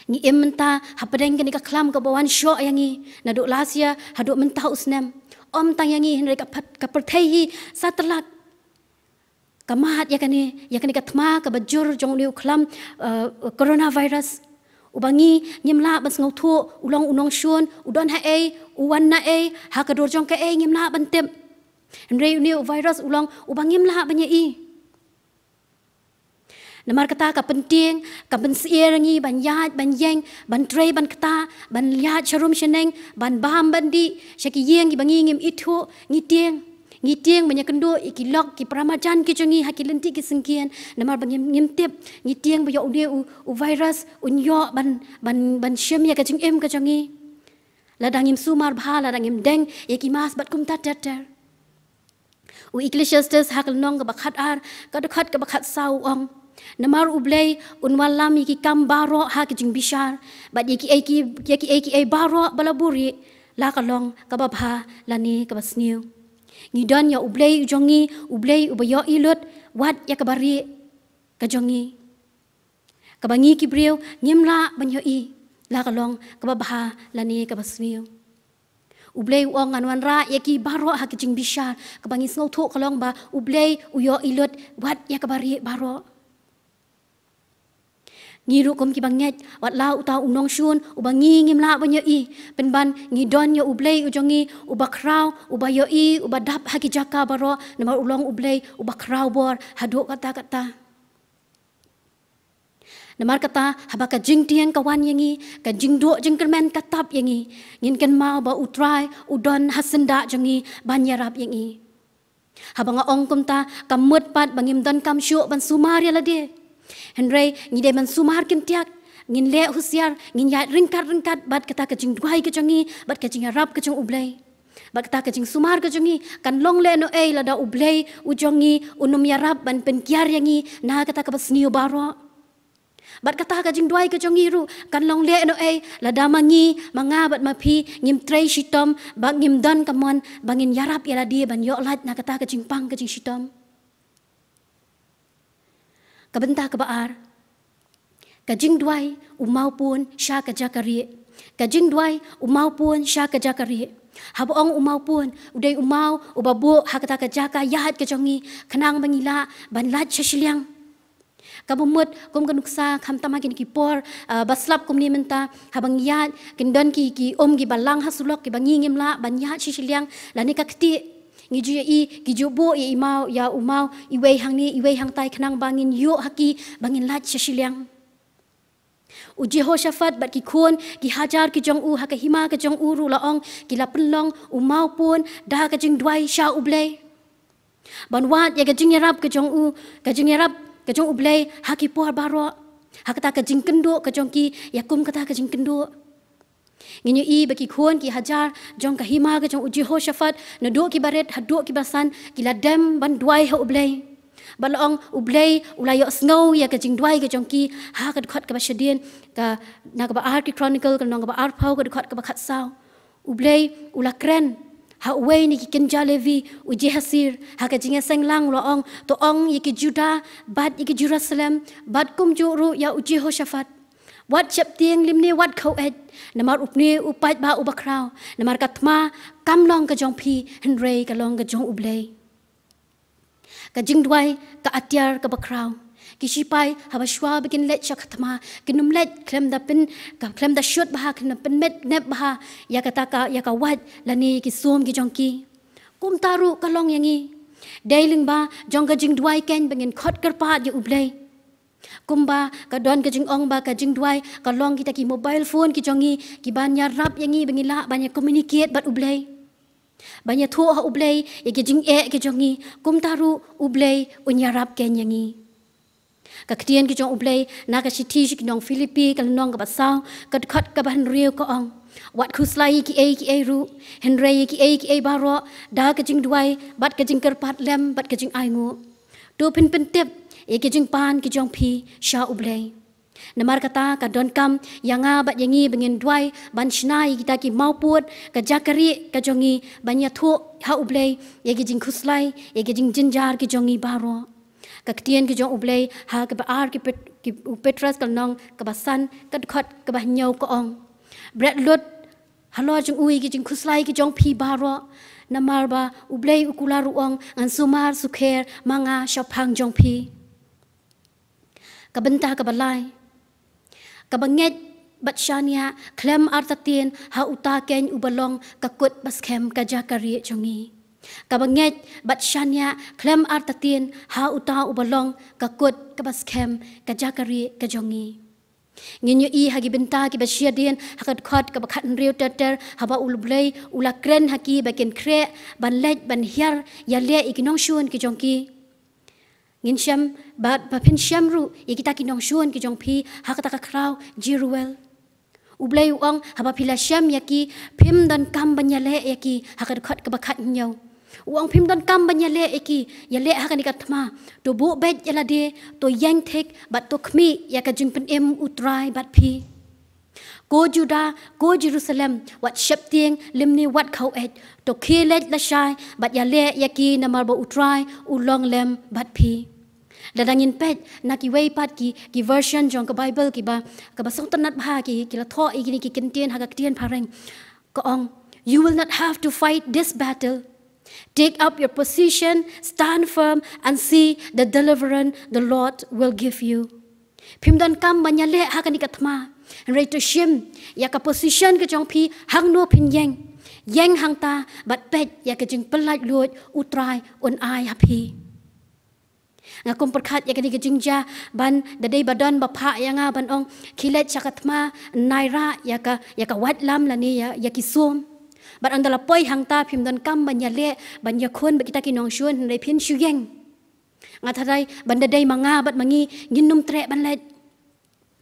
ni Menta hapadeng ka ni ka klam ka bawan sho yangi na do lasia ha do menta usnem om tang yangi hen rei ka phat ka perthei hi satlak kamat ya kani ya kani katma ka bajur jong liu khlam eh, eh, corona virus ubangi nyimla bas ngau thu ulong unong shun udon ha ei uwan na ei ha ka dor jong ka ei nyimla ban tem re uniu virus ulong ubangi mla ban ye i namar kata ka penting ka ben sier ngi ban yat ban yeng ban trei ban kata ban yat charum sheneng ban bam ban di yeng ibangi ngim ithu ngi tieng ngiting banyak kendo ikilok, lok ki pramachan ki chungi ha ki sengkian namar bang ngim tip banyak ude u, u virus unyo ban ban ban shem ya kacung em kacungi ladang ngim sumar bha ladang ngim deng iki ya mas bat kum tat ter u ecclesiastes ha nong ba khat ar ka de khat ka ba khat sau ong Namar ublay unwalam iki kam baro ha ki jing bishar bat iki ya iki iki ya iki baro balaburi la kalong kabapha lani kabasniu ngidan ya ublei ujongi, ublei ubaya ilut, wat ya kabari kajongi. Kabangi kibriu, nyemla banyoi, lakalong, kababaha, lani kabaswiu. Ublei uang nganwan ya ki baro hakijing bisha, kabangi sengau tuk kalong ba, ublei uyo ilut, wat ya kabari baro ngi ru kom ki banget wat la uta unong shun u bangi ngim la banyo i pen ban ngi don yo ublei u jongi u bakrau u bayo i u badap haki jaka baro nama ulong ublei u bakrau bor hado kata kata Nama kata haba ka jing tiang kawan yangi ka jing duk jing kermen katap yangi ngin ken mau ba utrai udon hasenda jongi banyarap yangi haba nga ongkum ta kamut pat bangim don kam syuk ban sumari ladie Henry, ngi dia man sumar kin tiak, ngi le husiar, ngi ya ringkat ringkat bat kata kecing duai kecungi, bat kecing rap kecung ublay. Bat kata kecing sumar kecungi, kan long leh no ei lada ublay, ujungi unum ya rap ban pen kiar yangi, nah kata kebas niu baro. Bat kata kecing duai kecungi ru, kan long leh no ei lada mangi, manga bat mapi ngim trei shitom, bat ngim don kemon, bangin ya rap ya ladie ban yolat lat nah kata kecing pang kecing shitom. shitom. Kebentah kebaar, baar ka umau pun sha kerja jakari ka jing umau pun sha kerja jakari habo ang umau pun udai umau ubabu hakata ka jaka yahat ka kenang mangila ban lat kamu mud kum kenuksa kham tama kin ki por uh, baslap kum ni menta habang yat kin ki ki om ki balang hasulok ki bangi ngim la ban yat shishliang lani ka ngi ya i gi bo ya imau ya umau i hang ni i hang tai kenang bangin yo haki bangin lat chi shiliang u jehoshaphat bat ki khun ki hajar ki jong u ha ke hima ka jong u ru la ki la pen long u pun da ka jing dwai sha u blei ban wat ya ka jing yarap ka jong u ka jing yarap ka jong u blei ha ki por baro ha ka ta ka jing kendo ka jong ki yakum kum ka ta ka jing kendo Nginyo i baki kuan ki hajar jong ka hima ka jong ujiho syafat no do ki baret ha ki basan gila dem ban duai ha ublei. Balong ublei ulayo snow ya ka jing duai ka jong ki ha ka khat ka basadien ka na ka ba arti chronicle ka nong ka ba pau ka khat ka ba khat sao. ula kren ha wei ni ki kenja levi uji hasir ha ka jing e seng lang lo ong to ong ye ki juda bad ye ki jerusalem bad kum ju ya ujiho syafat วัดเจ็บเตียงลิมเนวัดเขาเอ็ดนมาอุปเนอุปัยบาอุบคราวนมากัตมากำลองกระจองพีฮันเรกะลองกระจองอุบเลยกะจิงด้วยกะอัตยารกะบคราวกิชิไปหาบชวาบกินเล็ดชักธมากินนมเล็ดเคลมดาเป็นกับเคลมดาชุดบ้าขึ้นเป็นเม็ดเน็บบ้ายากะตากะยากะวัดและนี่กิซูมกิจงกีกุมตารุกะลองอย่างงี้ได้ลิงบ้าจงกะจิงด้วยแกนเป็นเงินคดกระปาดอยู่อุบเลย kumba ka don ka jing ong ba ka jing dwai ka long kita ki mobile phone ki jongi ki banya rap yangi bengila banya communicate bat ublay, banya tho ha ublei ye ki jing e ki jongi kum taru ublay, unya rap ken yangi ka ktien ki jong ublei na ka shi tish ki nong philippi ka nong ka basau ka khat ka ban rio ka ong wat khuslai ki e ki e ru henre ki e ki e baro da ka jing dwai bat ka jing kerpat lem bat ka jing ai ngu tu pin pin tip ia jing pan kijung pi sha ublei Namar kata ka don kam yanga abat yangi bengin duai ban shnai kita ki mauput ka jakari ka jongi banya thu ha ublei ye ki jing khuslai ye ki jing jinjar ki jongi baro ka ktien ki jong ublei ha ka ba ar ki pet ki petras kal nong ka basan ka khot ka ba nyau ko ong bread lot halo jong ui ki jing khuslai ki jong phi baro namar ba ublei ukularu ong ansumar sukher manga shophang jong phi kabenta kabalai kabanget batshania klem artatin ha utaken ubalong kakut baskem kajakari chongi kabanget batshania klem artatin ha uta ubalong kakut kabaskem kajakari kajongi Nginyu i hagi benta ki bashia dien hakat khat ka bakhat riu tater haba ulblei ula kren haki baken kre banlej lej ban hiar ya ki jongki งินชั่มบาดบาเพนชั่มรู้อีกิตากินองชวนกิจงพีฮักตะกะคราวจิรเอลอุบลยุองฮับบาพิลาชั่มยากีพิมดอนกำบัญญัลเลยากีฮักดขัดกับขัดเงียอุองพิมดอนกำบัญญัลเลยากียาเลฮักนิกัตมาตัวบุเบจยาลาเดตัวยังเทกบาดตัวขมีอยากจุงเป็นเอ็มอุตรายบาดพีกูจูดากูเยรูซาเล็มวัดเชฟเทียงลิมนีวัดเขาเอ็ดตัเคเลตละชายบัดยาเลยากีนามาบอุตรายอุลองเลมบัดพี dan dangin pet nak ki way pat ki ki version jong ke bible ki ba ke ba sung tanat ba ki ki la tho igini e ki kintien haga kintien pareng ko ong you will not have to fight this battle take up your position stand firm and see the deliverance the lord will give you pimdan kam banyale haga ni katma and right to shim ya ka position ke jong pi hang no pin yang yang hangta ta bat pet ya ke jing pelat luot utrai un ai ha pi งกุมประคัดยังกันกจุงจาบันดดบดอนบพะยังอาบันองคิเลชักธมานายระยังกยังกวัดลำละนี่ยังยังกิซูมบันอันดลปอยหังตาพิมดอนกำบันยาเละบันยาควนบกิตากินองชวนในเพียนชูเยงงาทไรบันดดมังาบัดมังียินนุมเตะบันเล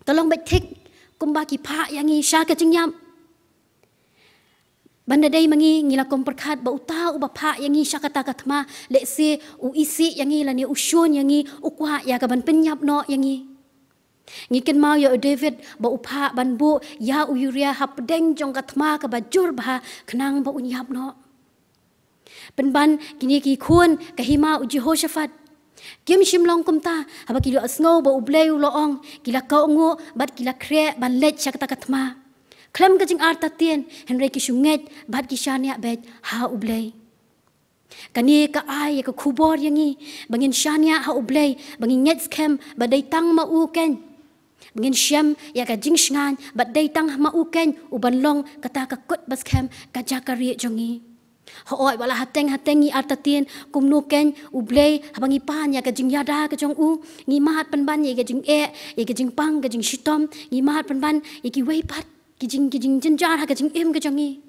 ตลองไปทิกกุมบากิพะยังงีชากจึงยำ Banda day mangi ngila komperkat ba uta u bapa yangi syakata katma leksi u isi yangi lani usyon yangi ukwa ya gaban penyap no yangi Ngikin mau ya oh, David ba upa ban bu ya uyuria hapdeng jong katma ka ba jurba kenang ba unyap no Pen ban kini ki khun ka hima u Jehoshaphat Kim shim long kum ta haba kilo asngo ba ublei u loong kila ka ungu bat kila kre ban let syakata katma klem ka jing arta tien hen re ki shunget bat ki shania bet ha ublei kani ka ai ka khubor yangi bangin shania ha ublei bangin nyet skem ba dei tang ma u ken bangin shem ya ka jing shngan ba dei tang ma u ken uban long kata ka kot bas kem ka jakari jongi ha oi wala hateng hatengi arta tien kum nu ken ublei habangi pan ya ka jing yada ka jong u ngi mahat pan ban ye ka jing e ya ka jing pang ka jing shitom ngi mahat pan ban ye ki wei pat kijing kijing jinjar ha kijing im kijingi.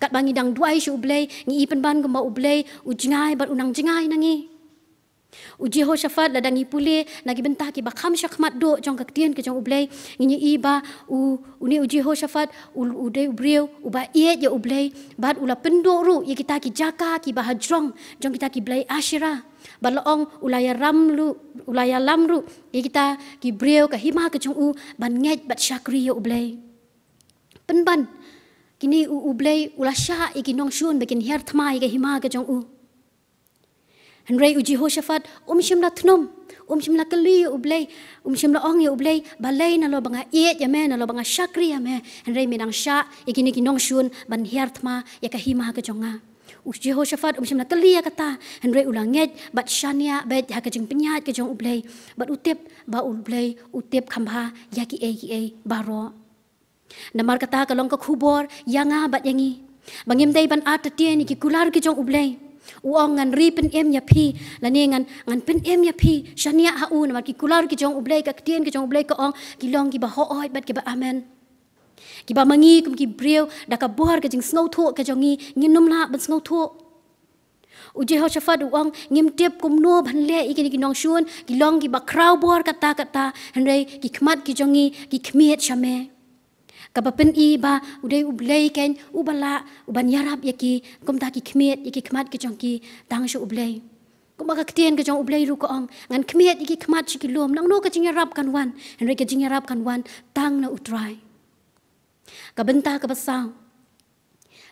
Kat bangi dang dua isu ublay, ni ipen ban gemba ublay, ujingai bar unang jingai nangi. Uji ho syafat ladangi pule, nagi bentah ki bakam syakmat do, jong kaktian ke jong ublay, nginye iba, u, uni uji ho syafat, u, udai ubriw, uba iet ya ublay, bat ula penduk ru, ya kita ki jaka ki bahajrong, jong kita ki blay asyirah. Baloong ulaya ramlu ulaya lamru ya kita ki ke hima ke u ban ngej bat syakri ya ublay penban kini u ublei ulasha iki nong shun bekin her thma iki hima ke jong u hanrei uji shafat um shimla thnom um shimla kali ublei um shimla ong ublei balai na lo banga ye yame na lo banga shakri yame hanrei minang sha iki ni ki nong shun ban her thma ya ka hima ke jonga uji shafat um shimla kali ya kata hanrei ulanget bat shania ya, bet ha ke jing penyat ke jong ublei bat utep ba ublei utep khamba ya ki e ki e baro Namar kata kalong ka yang yanga bat yangi. Bangim dai ban at tie ni ki ki jong ublay. Uang ngan ri pen em ya phi la ni ngan ngan pen em ya phi shania ha u namar ki ki jong ublay. ka tien ki jong ublei ka ong ki long ki ba ho oi bat ki ba amen. Ki ba mangi kum ki breu da ka bor ka jing snow tho ka jong ngi ngi num la ban snow tho. Uje ho cha uang ngim tiep kum no ban le i ki ni ki nong shun ki long ki ba kraw bor ka ta ki khmat ki jong ngi ki khmiet shame kapapin Iba, ba udai ublei ken ubala uban yarab yaki kumta ki khmiet yaki khmat ki chongki tang shu ublei kuma ka ktien ka chong ublei ru ko ang ngan khmiet yaki khmat chi ki lom nang no ka chingya rab kan wan henre ka chingya rab kan wan tang na utrai ka benta ka basang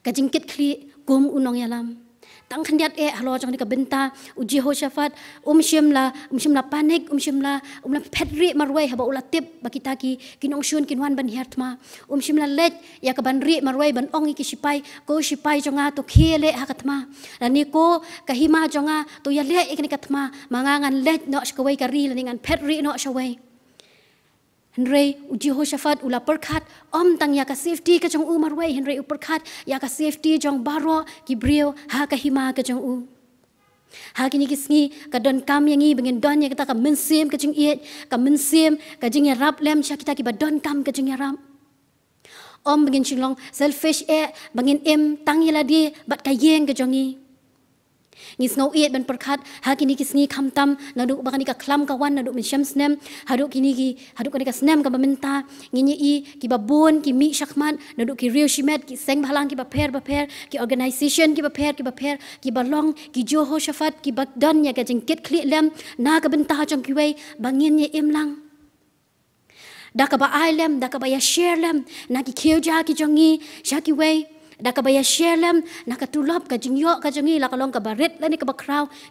ka jingkit khli gom unong yalam tang khandiat e eh, halo jang ni ka benta uji ho syafat um shimla um shimla panik um shimla um la petri marwai haba ulat tip bakita ki kinong shun wan ban hiatma um shimla let ya ka ban ri marwai ban ong ki sipai ko sipai jonga to khiele hakatma la ni ko kahima jonga to ya le ikni katma manga ngan let no shkawai ka ri ngan petri no shawai Henry uji Hoshafat ulah perkat om tang ya ka safety ka jong Umar wei Henry u uperkat ya ka safety jong Baro Gibril ha ka hima ka jong U ha kini kisngi ka don kam yang i bengen don ya kita ka mensim ka jong iet ka mensim ka jong ya rap lem sya kita ki ba don kam ka jong ya ram om bengen chinglong selfish e bengen em tang ya bat ka yeng ka jong i Ni snow iet ban perkat ha kini ki sni kham tam na du ba kanika klam ka wan na du mensham snem ha du kini ki ha du kanika snem ka bamenta ngi ni i ki ba bon ki mi shakman na du ki rio shimet ki seng bhalang ki ba pher ba pher ki organization ki ba pher ki ba pher ki ba long ki jo ho shafat ki ba dan ya ga jing ket khli lem na ka benta ha chang ki wei bangin ye im lang da ka ba ailem da ka ba ya share lem na ki kheja ki jongi sha ki wei Dah kabaya share lem, nak katulap kajing yok kajing ni lah kalau kau barit lah ni kau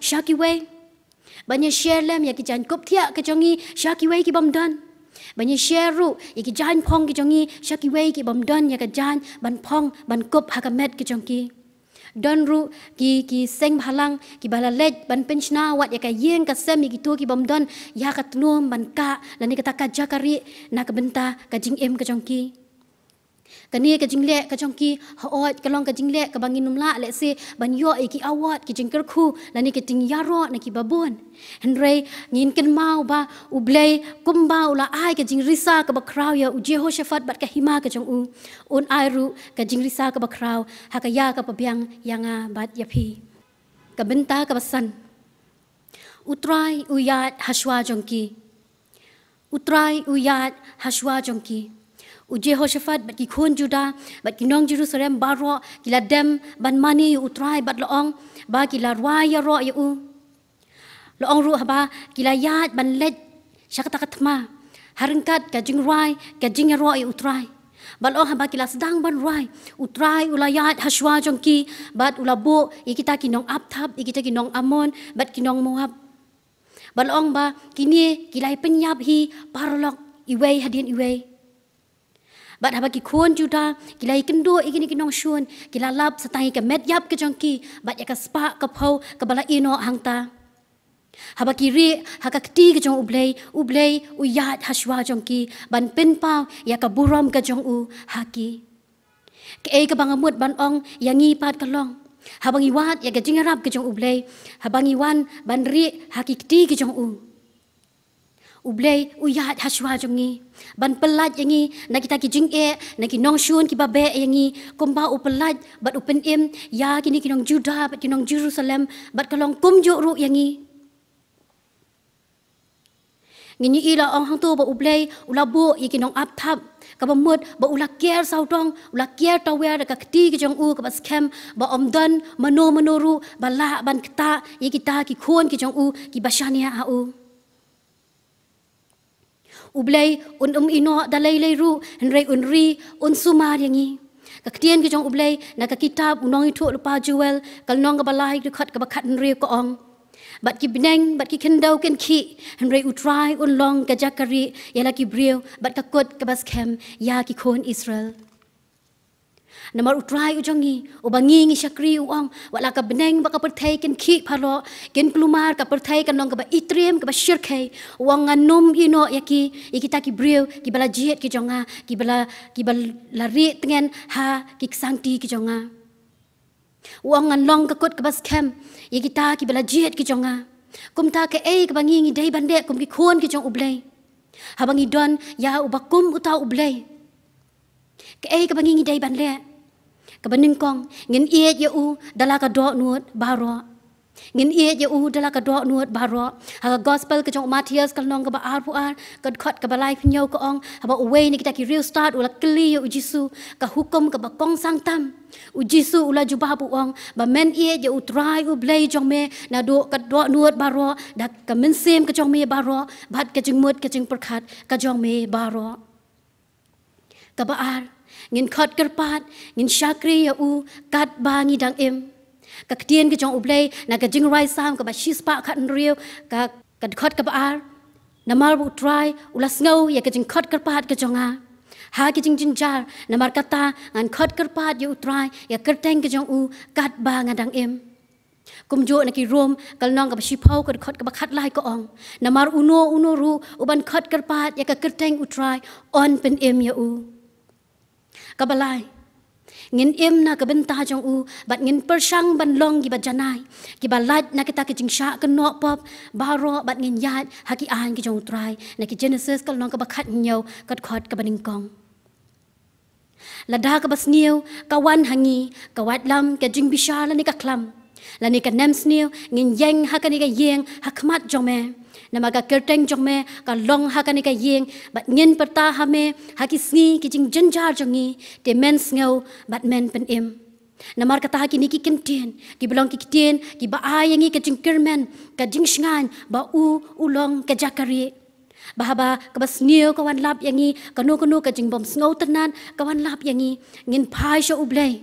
syaki way. Banyak share lem yang kijan kup tia kajing ni syaki way kibam dan. Banyak share ru yang kijan pong kajing ni syaki way kibam dan yang kajan ban pong ban kup hakamet kajing ni. Don ru ki ki seng bahalang ki balalet ban pensna wat ya yeng ka sem ya ki tu ki bomdon ya ka tnum ban ka lani ka takka jakari na ka benta ka jing em ka jongki แต่นี่ก็จิงเละก็จงกีหอดก็ลองก็จิงเละก็บางินุมละเลเซบันยออกีอาวอดกิจิงกระคูและนี่ก็จิงยารอดนกีบบุนเฮนเรยินกันเมาบาอุเบลกุมเบาละอายก็จิงริซากับกคราวยาอุเจโฮชฟัดบัดกะฮิมาก็จงอูอุนไอรูก็จิงริซากับกคราวหากยากับะเบียงยังอาบัดยาพีกบเบนตากับสันอุตรายอุยาดฮัชวาจงกีอุตรายอุยาดฮัชวาจงกี Jehoshaphat bat ki khun juda bat ki nong jerusalem baro kila dem ban mani utrai bat loong ba kila ruai ya ro ya u loong ru haba kila yat ban let shakata katma harangkat kajing jing ruai ka ya ro ya utrai bat loong haba kila sedang ban ruai utrai ula yat haswa jong ki bat ula bo ikita ki nong abthab ikita ki nong amon bat ki nong moab bat loong ba kini kila penyap hi parlok iwei hadian iwei bạn hãy bắt khuôn chú ta, kì lại kinh đua ý kinh kinh nông yap kì chong kì, bạn hãy spa kè phô, kè bà la ino hăng ta. Hà bà kì rì, hà kà kì kì chong ublei, ublei, ha ya u yad hà shua chong kì, bàn pin pao, yà kà buram kì chong u, hà kì. Kì ấy kà bà ngà ong, yà ngì pát long. Hà bà ngì wát, yà kà ublei, hà wan, bàn rì, hà kì u. Ublay uyat haswa jengi ban pelat jengi nak kita ki jingke nak ki nong shun ki babe jengi kumba u pelat bat upen im ya kini nong juda bat nong jerusalem bat kalong kum jo ru jengi ngini ila ang hang tu ba ublei ulabo i kinong aptap ka bamut ba ula kier sautong ula kier tawe ra ka kti ki jong u ka ba skem ba omdan mano manoru ba la ban kta i kita ki khon ki jong u ki bashania au. Ha u ublay un um ino da lay lay ru hendre un ri un sumar yangi ka ktien ki jong ublay na ka kitab unong itu thu lupa jewel kal nong ba lai ki khat ka ba khat ri ko ong bat ki bineng bat ki khen dau ken khi hendre u try un long ka jakari yala ki brio bat ka kot ka bas kem ya ki khon israel namar utrai ujongi ubangi oh, ngi syakri uang oh, wala ka beneng baka pertai ken ya ki phalo ken kelumar ka pertai kan long ka itrem ka syirke uang nganum ino yaki ikita ki brew ki bala jiet ki jonga ki bala ki bal lari tengen ha ki sangti ki jonga uang ngan long ka kut ka bas kem ikita ki bala jiet ki jonga kum ta ke ei ka bangi ngi dei bande kum ki khon ki jong ublei habangi don ya ubakum uta ublei ke ei ka bangi ngi dei ke kong ngin ie ye u dala ka nuat baru, ngin ie ye u dala ka nuat baru, baro ha, gospel ke jong matias kal nong ke ba arpu ar ka khot ke balai phnyo ko ong ha away ni kita kiri real start ulah kli ye u jisu ka hukum ke ba kong sang tam u ulah jubah bu ong ba men ie ye u try u play jong me nado do ka dok nuot baro da ka men sem ke jong me baru, bat ke jing mut ke jing perkhat ka jong me baru, ka ar ngin khat kerpat ngin syakri ya u kat ba ngi dang em ka ketien ke jong ublei na ka jing rai sam ka ba shis pa kat nrio ka kat khat ka ba ar na mar bu try ulas ngau ya ka jing khat kerpat ke jong a ha ke jing jing jar na mar kata ngan khat kerpat ya u try ya kerteng ke jong u kat ba ngi dang em kum jo na ki rom kal nong ka shi phau ka khat ka ba khat lai ko ong na mar uno uno ru uban khat kerpat ya ka kerteng u try on pen em ya u kabalai ngin im na ka benta jong u bat ngin persang ban long gi bat janai gi ba na kita ke jing sha ke no pop baro bat ngin yat haki an ki jong try na ki genesis kal long ka bakat nyo kat khot ka baning kong lada ka bas niu kawan hangi kawat lam ke jing bisha la ni ka klam la ni ka nem sniu ngin yeng ha ka ni ka yeng ha khmat jong me na maga kerteng jong me ka long ha kanika yeng bat nyen perta ha me ha ki sngi ki jing jenjar jongi te men sngau bat men pen im na mar kata ha ki niki kenten ki belong ki kenten ki ba ayengi ki jing kermen ka jing shngan ba u u long ka jakari Bahaba kebas niyo kawan lap yangi kanu kanu kajing bom sngau tenan kawan lap yangi ngin pai sya ublay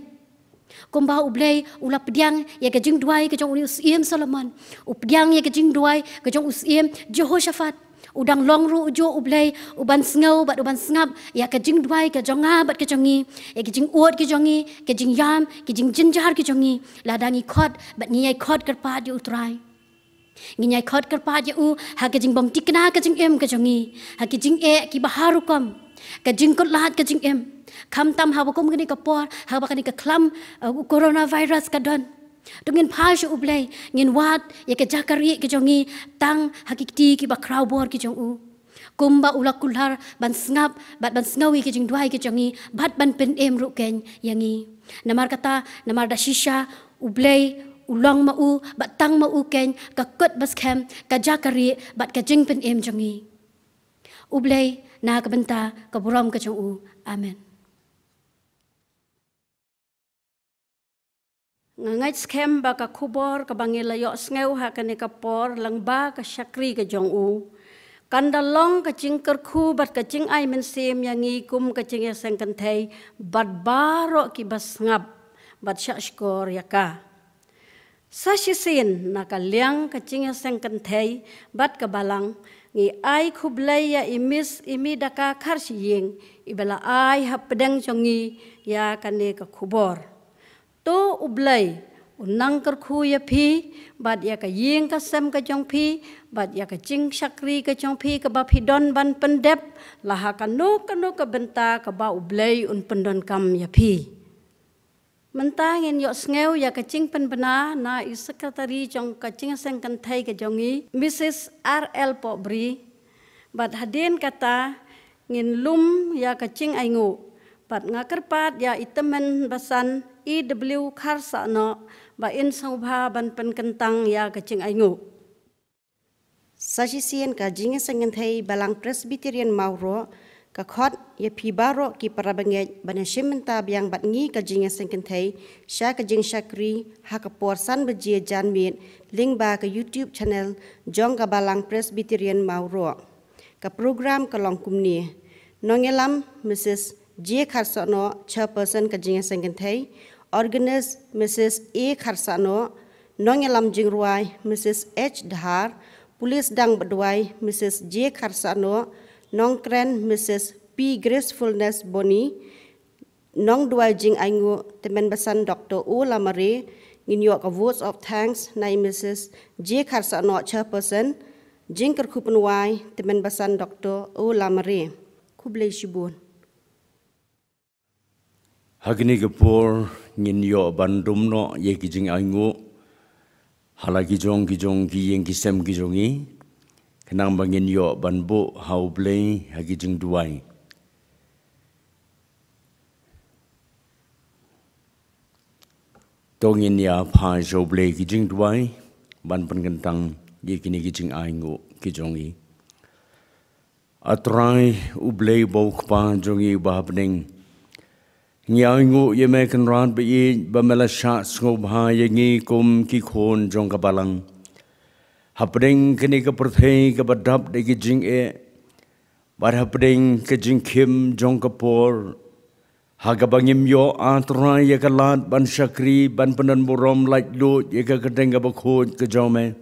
kung ba ublay ula pedyang ya kajing duay kajong uli usiem Solomon updyang ya kajing duay kajong usiem Jehoshaphat udang longru ujo ublay uban sengau bat uban sengap ya kajing duay kajong abat kajongi ya kajing uot kajongi kajing yam kajing jinjar kajongi ladangi kot bat niyai kot kerpa di utrai Nginyai kot kerpa di u, ha kajing bom tikna kajing em kajongi, ha kajing e ki baharukom, Kajing kot lahat kajing em. Kam tam hawa kum gani ka por, hawa gani ka klam uh, coronavirus ka don. Dungin pasu ublay, ngin wat, ya ke jakari ke jongi, tang hakikti ki ba kraw bor ki jong u. Kumba ulak kulhar ban sngap, bat ban sngawi ke jing duai ke jongi, bat ban pen em ru ken yangi. Namar kata, namar da shisha, ublay, ulang ma u, bat tang ma u ken, ka kut bas kem, ka jakari, bat ka jing pen em jongi. Ublay, Na benta ka buram u amen ngangai skem ba ka khubor ka bangil la yo sngeu ha ka ne ka por lang ba ka shakri ka jong u kandalong ka chingkar khu bat ka ching ai men sim yangi kum ka ching yang kan thai bat baro ki bas ngap bat shashkor ya ka sashisin na ka liang ka ching yang kan thai bat ka balang ngi ai khublai ya imis imi daka khar shiing ibala ai ha pedang chongi ya kane ka khubor to ublai unang kar khu ya phi bad ya ka yeng ka sem ka chong phi bad ya ka jing shakri ka chong phi ka ba phi don ban pendep la ha ka no ka no ka benta ka ba ublai un pendon kam ya phi mentang in yok sngeu ya kecing pen na i sekretari jong kecing seng kentai thai ke jongi mrs rl pobri bat hadin kata ngin lum ya kecing ai ngu bat ngakerpat ya itemen basan ew kharsa no ba in sangba ban penkentang ya kecing ai ngu sajisien ka jinge sengen thai balang presbyterian mauro ka ye pi barok ki parabanget bane shimenta biang bat ngi ka jinga sengkentai sha ka jing shakri ha ka por san ba jan mit ling ba ka youtube channel jong ka balang presbyterian mauro ka program ka long kum nongelam mrs j kharsa no cha person ka jinga sengkentai organist mrs E kharsa nongelam jingruai mrs h dhar police dang badwai mrs j kharsa nongkren mrs Be Gracefulness Boni Nong Dua Jing Aingu Temen Besan Dr. U Lamare In York of Words of Thanks Nai Mrs. J. Karsa No Chairperson Jing Kerkupan Wai Temen Besan Dr. U Lamare Kublai Shibun Hagini Gepur Nin Yo Bandum No Ye Kijing Aingu Halagi Jong Kijong Ki Yeng Kisem Kijongi Kenang Bangin Yo Bandbu Hau Blai Hagi Jing Duai Hagini Gepur Tong in ya pa jo ble ki jing dwai ban pan gan tang ye kini ki jing ai ngo ki jong i atrai u ble bo pa jong i ba bning ni ai ngo ye me kan ran ba ye ba mala sha sngo ba ye ngi kum ki khon jong ka balang ha bning kini ka prthei ka ba dab de ki jing e ba ha bning ka jing kim jong ka por bangim yo atra ye kalat ban shakri ban penan borom lait do ye ka kedeng ba khod ke jome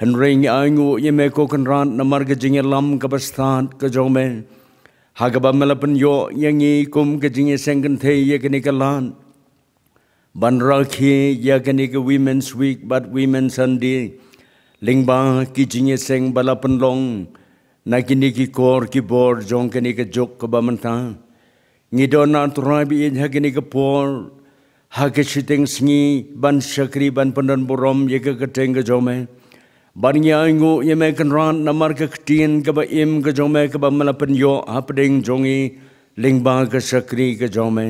Henring ye angu ye me ko kan ran na mar ge lam ka bastan ke jome Hagaba melapen yo ye ngi kum ke jing seng kan the ye ke nikalan Ban rakhi ye ke nik women's week but women's sunday Lingba ki jing seng balapen long Nakini ki kor ki bor jong ke nik jok ke bamantang ngidonan turabi in hagini gepol hage shiteng singi ban syakri ban pandan borom yega keteng ke jomai, ban nyangu ye meken ran namar ke ktin keba im ke jomai keba ba malapen yo apding jongi lingba ke syakri ke jome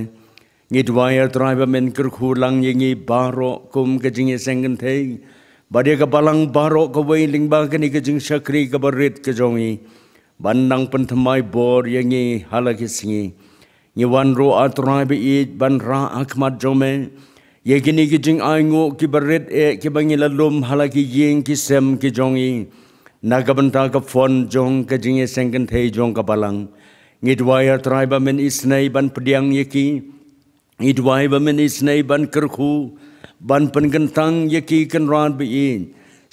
ngidwaya turabi men ker khulang yingi baro kum ke jingi sengen thei Badia ke balang baro ke wei lingba ke ni ke jing syakri ke barit ke jongi Bandang pentamai bor yengi, halagi singi ni wan ro at ra bi ban ra akmat jo ye gini gi jing ai ngo ki barret e ki bangi la lom hala ki yeng ki sem ki jong i na ka phone jong ka jing e seng kan thei jong ka balang ni dwai at men is nei ban pdiang ye ki ni dwai ba men is nei ban kerku, ban pan gan tang ye ki kan ran bi i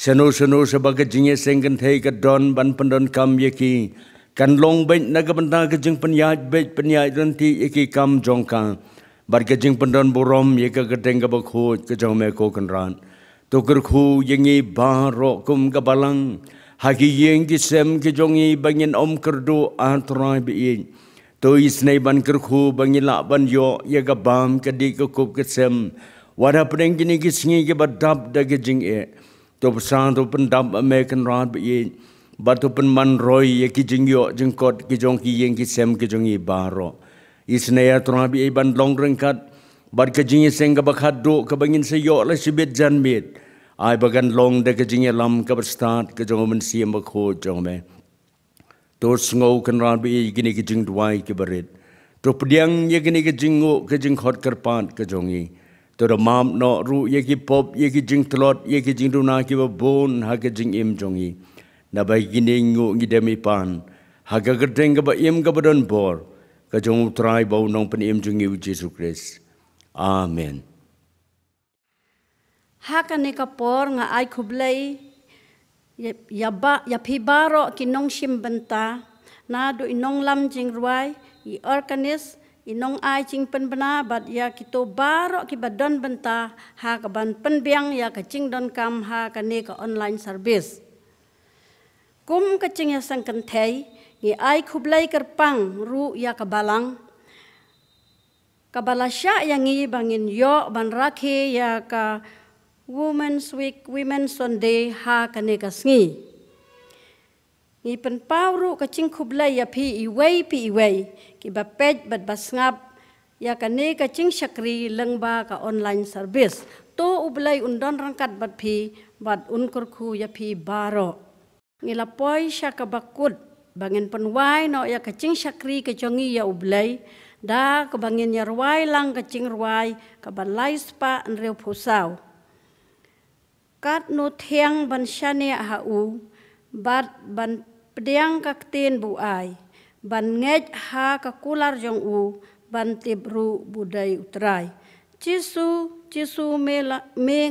seno seno sebagai ba ka jing e seng thei ka don ban pan don kam ye ki ye ki kan long bench naga benda kejeng penyaj bej penyaj nanti iki kam jongkang bar kejeng pendon borom ye ka gedeng ka bakhoj ka jong me ko kan to kur khu ba ro kum ka balang hagi yeng sem ki jongi bangin om kerdu antrai bi ye to is nei ban kur khu bangila ban yo ye bam ka di ka kup ka sem what happening ki ni ki singi ki badap da kejeng e to san to pendam me kan ran bi batu man roy ye ki jingyo jengkot ki jong ki yeng ki sem ki jong i baro isneya tron bi iban long rengkat bar ke jingi seng ga bakhad do ke bangin se yo la sibet jan mit ai bagan long de ke jingi lam ke berstat ke jong men siem ba kho jong me to sngo kan ran bi gini ki jing dwai ki berit to pdiang ye gini ki jingo ke jing khot kar pan ke jong i to ro mam no ru ye ki pop ye ki jing tlot ye ki jing du na ki bo bon ha ke jing im jong i na bai gini ngu ngi demi pan haga gerdeng ga im ga badon bor ka jong utrai bau nong pen im jungi u jesu kris amen haka ne ka por nga ai khublai ya, ya ba ya phi baro ki nong sim banta na do inong lam jing ruai i organis inong ai jing pen bana bat ya ki to baro ki badon banta ha ka ban pen biang ya ka ching don kam ha ka ne ka online service Kum kecing ya sang kentai, ngi ai kublai kerpang ru ya kebalang. Kabala sya yang ngi bangin yo ban rakhe ya ka Women's Week, Women's Sunday ha kene kasngi. Ngi pen pauru kecing kublai ya pi iwei pi iwei, ki bapet bat basngap ya kene kecing syakri lengba ka online service. To ublai undan rangkat bat pi bat unkurku ya pi baro. Ya pi baro. Ngila poi kabakut bangin penwai no ya kecing syakri kecongi ya ublay da kebangin ya ruai lang kecing ruai kaban lai spa nreu phusau. Kat no thiang ban syane ha u bat ban pediang kaktin buai ban ngej ha kakular jong u ban tibru budai utrai. Cisu cisu me, la, me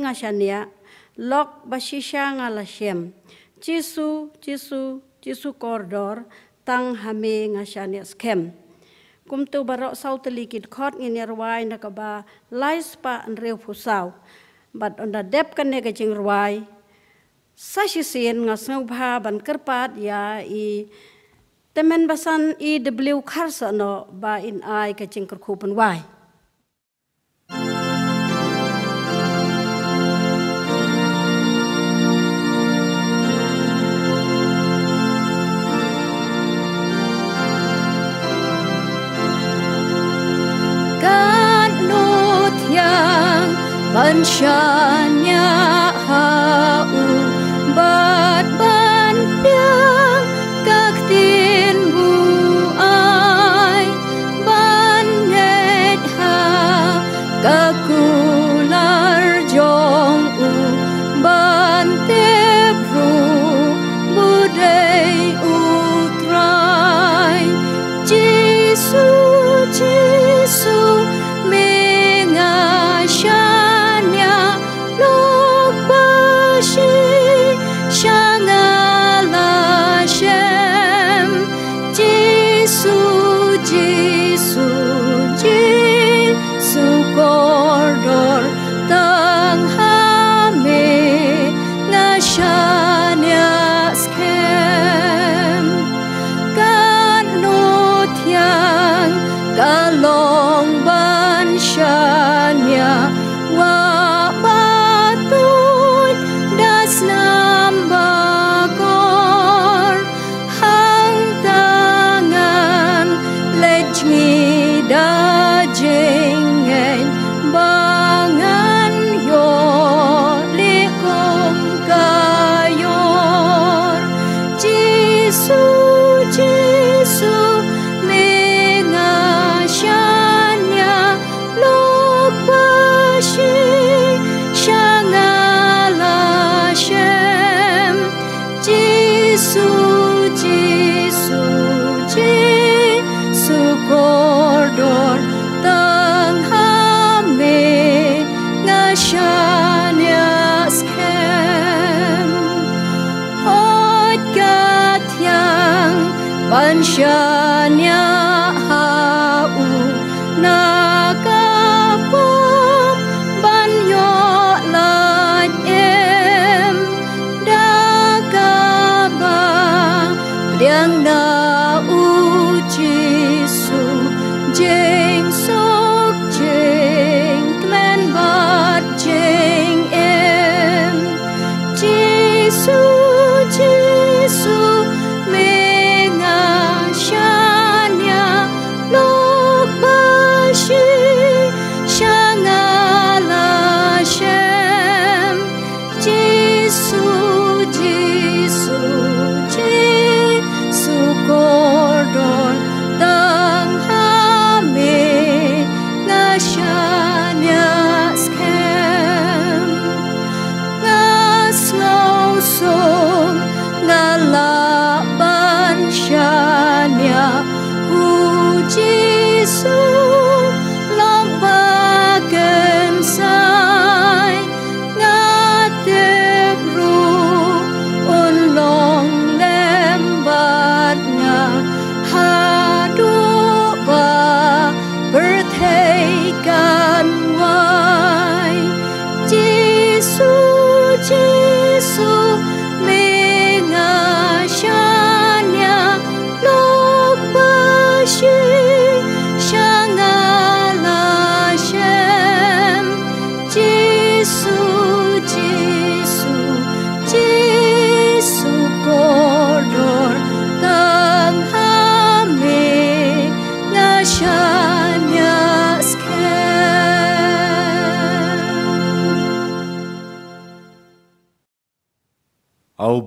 lok basisha ngalasyem. Cisu cisu cisu cisu koridor tang hame ngashane skem kumtu baro sauteli kit khot ngin yarwai na ba lais pa nreu phu sau bat onda dep kan ga jing rwai sa shi sen nga sang bha ban kar pat ya i temen basan i e w khar sa no ba in ai ka jing kar khu pan wai ganut yang bansyanya hau bat bandang kaktif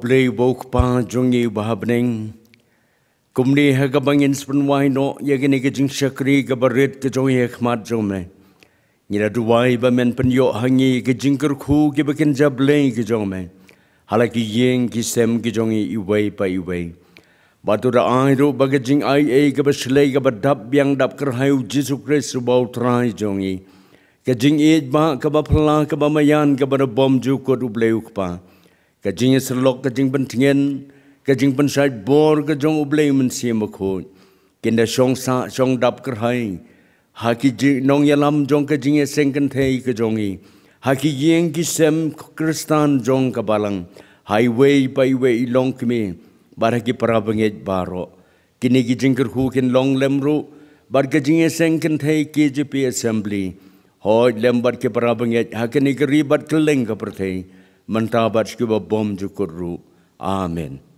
ble bok pa jungi bahabning kumni ha gabang in spun wai no yegene ge jing shakri ge barret ge jong ye khmat jong nira du wai ba men pen hangi ge jing kur khu ge bekin jab le ge jong me halaki yen ki sem ge jong i wai pa i wai ba jing ai ai ge bashle ge ba yang dab kar hai u jesus christ ba trai jong i ke jing e ba ka ba phla mayan ka ba bom ju ko kajing serlok kajing pentingin kajing pensait bor kajong ublei men siem ko kinda song sa song dap ker hai haki ji nong yalam jong kajing seng kan thei kajongi haki yeng ki sem kristan jong kabalang highway by way long me bar ki parabange baro kini gi jingker hu kin long lemru bar kajing seng kan thei kjp assembly hoy lembar ki parabange hakini gri bar kleng ka prthei mentaubat syukur bom syukur ru. Amin.